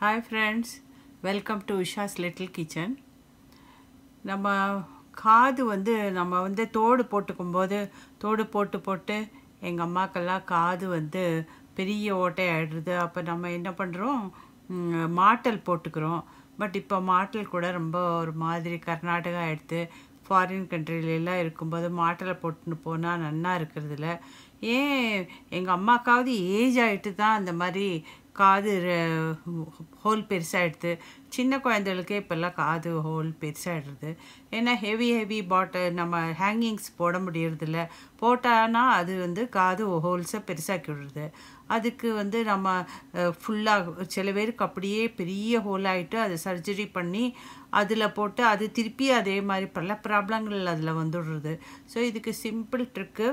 hi friends welcome to Usha's little kitchen நம்ம காது வந்து நம்ம வந்து தோடு போட்டுக்கும் போது தோடு போட்டு போட்டு எங்கள் அம்மாக்கெல்லாம் காது வந்து பெரிய ஓட்டை ஆகிடுது அப்போ நம்ம என்ன பண்ணுறோம் மாட்டல் போட்டுக்கிறோம் பட் இப்போ மாட்டல் கூட ரொம்ப ஒரு மாதிரி கர்நாடகா எடுத்து ஃபாரின் கண்ட்ரிலெலாம் இருக்கும்போது மாட்டலை போட்டுன்னு போனால் நன்னா இருக்கிறதுல ஏன் எங்கள் அம்மாக்காவது ஏஜ் ஆகிட்டு தான் அந்த மாதிரி காது ஹோல் பெருசாக எடுத்து சின்ன குழந்தைகளுக்கே இப்போல்லாம் காது ஹோல் பெருசாக ஏன்னா ஹெவி ஹெவி பாட்டில் நம்ம ஹேங்கிங்ஸ் போட முடியறதில்ல போட்டானா அது வந்து காது ஹோல்ஸை பெருசாக்கி விடுறது அதுக்கு வந்து நம்ம ஃபுல்லாக சில பேருக்கு அப்படியே பெரிய ஹோல் ஆகிட்டு அதை சர்ஜரி பண்ணி அதில் போட்டு அது திருப்பி அதே மாதிரி பல ப்ராப்ளங்கள் அதில் வந்துடுறது ஸோ இதுக்கு சிம்பிள் ட்ரிக்கு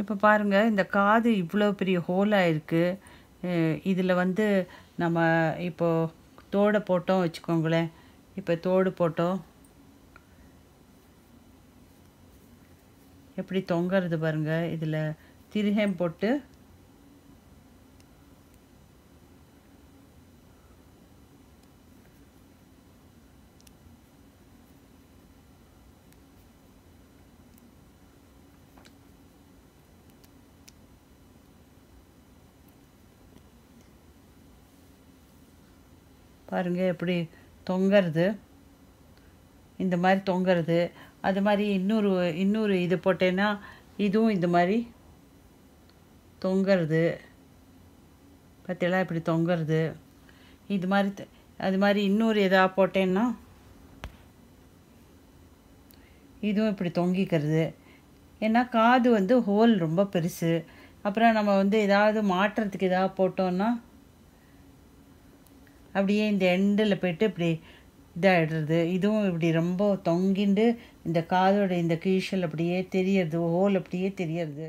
இப்போ பாருங்கள் இந்த காது இவ்வளோ பெரிய ஹோலாக இருக்குது இதில் வந்து நம்ம இப்போது தோடை போட்டோம் வச்சுக்கோங்களேன் இப்போ தோடு போட்டோம் எப்படி தொங்கிறது பாருங்கள் இதில் திருகேம் போட்டு பாருங்கள் எப்படி தொங்குறது இந்த மாதிரி தொங்குறது அது மாதிரி இன்னொரு இன்னொரு இது போட்டேன்னா இதுவும் இந்த மாதிரி தொங்குறது பார்த்தீங்களா இப்படி தொங்குறது இது மாதிரி அது மாதிரி இன்னொரு எதா போட்டேன்னா இதுவும் இப்படி தொங்கிக்கிறது ஏன்னா காது வந்து ஹோல் ரொம்ப பெருசு அப்புறம் நம்ம வந்து ஏதாவது மாட்டுறதுக்கு எதாவது போட்டோன்னா அப்படியே இந்த எண்டில் போய்ட்டு இப்படி இதாகிடுறது இதுவும் இப்படி ரொம்ப தொங்கிண்டு இந்த காதோட இந்த கீழல் அப்படியே தெரியறது ஹோல் அப்படியே தெரியறது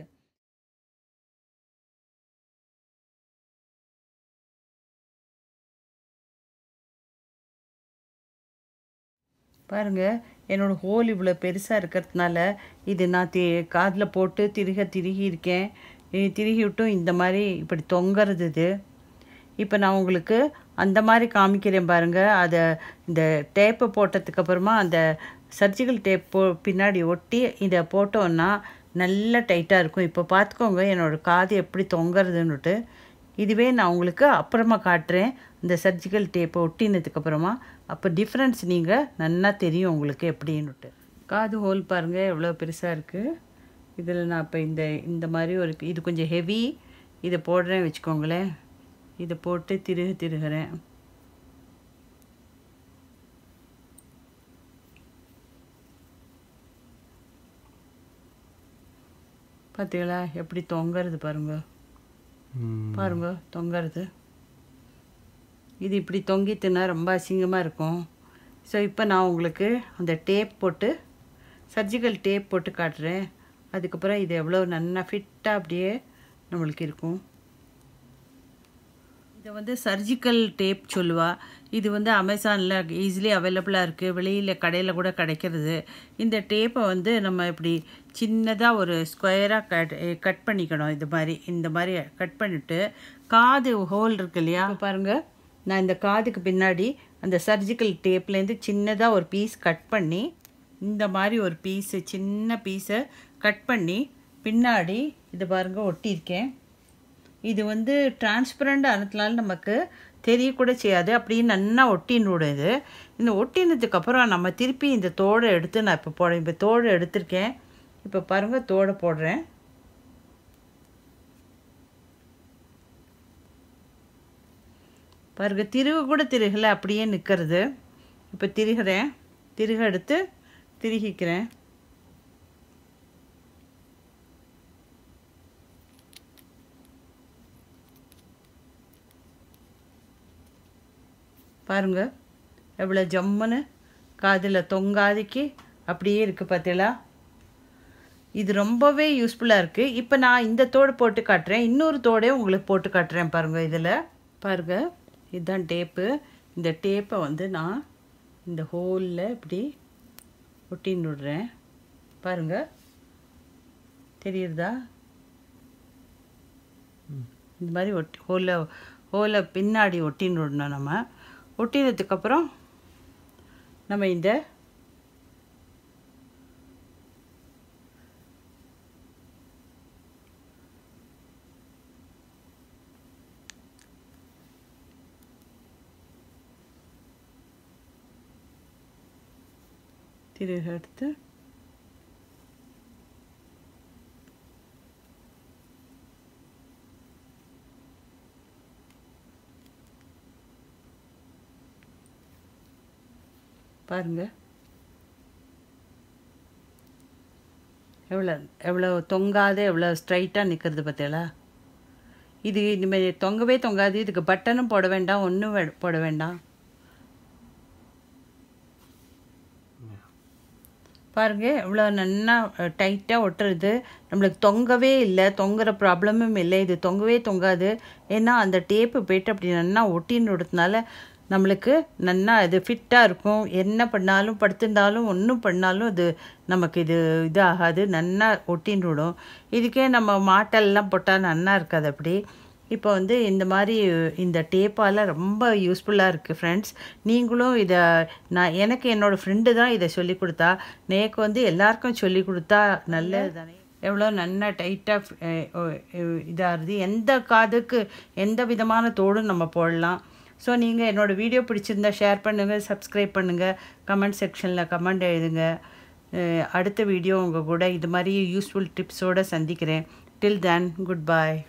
பாருங்கள் என்னோடய ஹோல் இவ்வளோ பெருசாக இருக்கிறதுனால இது நான் தி காதில் போட்டு திருக திருகி இருக்கேன் திருகி விட்டும் இந்த மாதிரி இப்படி தொங்கிறது இது இப்போ நான் உங்களுக்கு அந்த மாதிரி காமிக்கிறேன் பாருங்கள் அதை இந்த டேப்பை போட்டதுக்கப்புறமா அந்த சர்ஜிக்கல் டேப் போ பின்னாடி ஒட்டி இதை போட்டோன்னா நல்லா டைட்டாக இருக்கும் இப்போ பார்த்துக்கோங்க என்னோடய காது எப்படி தொங்குறதுன்னுட்டு இதுவே நான் உங்களுக்கு அப்புறமா காட்டுறேன் இந்த சர்ஜிக்கல் டேப்பை ஒட்டினதுக்கப்புறமா அப்போ டிஃப்ரென்ஸ் நீங்கள் நல்லா தெரியும் உங்களுக்கு எப்படின்னுட்டு காது ஹோல் பாருங்கள் எவ்வளோ பெருசாக இருக்குது இதில் நான் இப்போ இந்த இந்த மாதிரி ஒரு இது கொஞ்சம் ஹெவி இதை போடுறேன் வச்சுக்கோங்களேன் இதை போட்டு திருக திருகிறேன் பார்த்தீங்களா எப்படி தொங்கிறது பாருங்க பாருங்க தொங்கிறது இது இப்படி தொங்கித்துனா ரொம்ப அசிங்கமாக இருக்கும் ஸோ இப்போ நான் உங்களுக்கு அந்த டேப் போட்டு சர்ஜிக்கல் டேப் போட்டு காட்டுறேன் அதுக்கப்புறம் இது எவ்வளோ நல்லா ஃபிட்டாக அப்படியே நம்மளுக்கு இருக்கும் இதை வந்து சர்ஜிக்கல் டேப் சொல்லுவா இது வந்து அமேசானில் ஈஸிலி அவைலபிளாக இருக்குது வெளியில் கடையில் கூட கிடைக்கிறது இந்த டேப்பை வந்து நம்ம இப்படி சின்னதாக ஒரு ஸ்கொயராக கட் கட் பண்ணிக்கணும் இது மாதிரி இந்த மாதிரி கட் பண்ணிவிட்டு காது ஹோல் இருக்கு இல்லையா பாருங்கள் நான் இந்த காதுக்கு பின்னாடி அந்த சர்ஜிக்கல் டேப்லேருந்து சின்னதாக ஒரு பீஸ் கட் பண்ணி இந்த மாதிரி ஒரு பீஸு சின்ன பீஸை கட் பண்ணி பின்னாடி இது பாருங்கள் ஒட்டியிருக்கேன் இது வந்து டிரான்ஸ்பரண்டாக ஆனதுனால நமக்கு தெரியக்கூட செய்யாது அப்படியே நன்னா ஒட்டின்னு இது இந்த ஒட்டினதுக்கப்புறம் நம்ம திருப்பி இந்த தோடை எடுத்து நான் இப்போ போடுறேன் இப்போ தோடை எடுத்திருக்கேன் இப்போ பாருங்கள் தோடை போடுறேன் பாருங்கள் திருகு கூட திருகலை அப்படியே நிற்கிறது இப்போ திருகிறேன் திருக எடுத்து திருகிக்கிறேன் பாருங்கள் எவ்வளோ ஜம்முன்னு காதில் தொங்காதிக்கு அப்படியே இருக்குது பார்த்தீங்களா இது ரொம்பவே யூஸ்ஃபுல்லாக இருக்குது இப்போ நான் இந்த தோடு போட்டு காட்டுறேன் இன்னொரு தோடே உங்களுக்கு போட்டு காட்டுறேன் பாருங்கள் இதில் பாருங்கள் இதுதான் டேப்பு இந்த டேப்பை வந்து நான் இந்த ஹோலில் இப்படி ஒட்டின்னு விடுறேன் பாருங்கள் தெரியுறதா இந்த மாதிரி ஒட்டி ஹோலை ஹோலை பின்னாடி ஒட்டின்னு விடணும் நம்ம ஒட்டினதுக்கப்புறம் நம்ம இந்த திருகடுத்து பாருங்க எவ்வளோ எவ்வளோ தொங்காது எவ்வளோ ஸ்ட்ரைட்டாக நிற்கிறது பார்த்தீங்களா இது இனிமேல் தொங்கவே தொங்காது இதுக்கு பட்டனும் போட வேண்டாம் ஒன்றும் போட வேண்டாம் பாருங்க எவ்வளோ நன்னா டைட்டாக ஒட்டுறது நம்மளுக்கு தொங்கவே இல்லை தொங்குற ப்ராப்ளமும் இல்லை இது தொங்கவே தொங்காது ஏன்னா அந்த டேப்பு போய்ட்டு அப்படி நன்னா ஒட்டின்னு விடுறதுனால நம்மளுக்கு நன்னா இது ஃபிட்டாக இருக்கும் என்ன பண்ணாலும் படுத்திருந்தாலும் ஒன்றும் பண்ணாலும் அது நமக்கு இது இது ஆகாது நன்னா ஒட்டின்னு இதுக்கே நம்ம மாட்டெல்லாம் போட்டால் நல்லா இருக்காது அப்படி இப்போ வந்து இந்த மாதிரி இந்த டேப்பால் ரொம்ப யூஸ்ஃபுல்லாக இருக்குது ஃப்ரெண்ட்ஸ் நீங்களும் இதை நான் எனக்கு என்னோடய ஃப்ரெண்டு தான் இதை சொல்லி கொடுத்தா நேக்கு வந்து எல்லாருக்கும் சொல்லி கொடுத்தா நல்லது தானே எவ்வளோ நல்லா டைட்டாக இதாகிறது எந்த காதுக்கு எந்த விதமான தோடும் நம்ம போடலாம் ஸோ நீங்கள் என்னோடய வீடியோ பிடிச்சிருந்தா ஷேர் பண்ணுங்கள் சப்ஸ்கிரைப் பண்ணுங்கள் கமெண்ட் செக்ஷனில் கமெண்ட் எழுதுங்க அடுத்த வீடியோ உங்கள் கூட இது மாதிரி யூஸ்ஃபுல் டிப்ஸோடு சந்திக்கிறேன் டில் தேன் குட் பாய்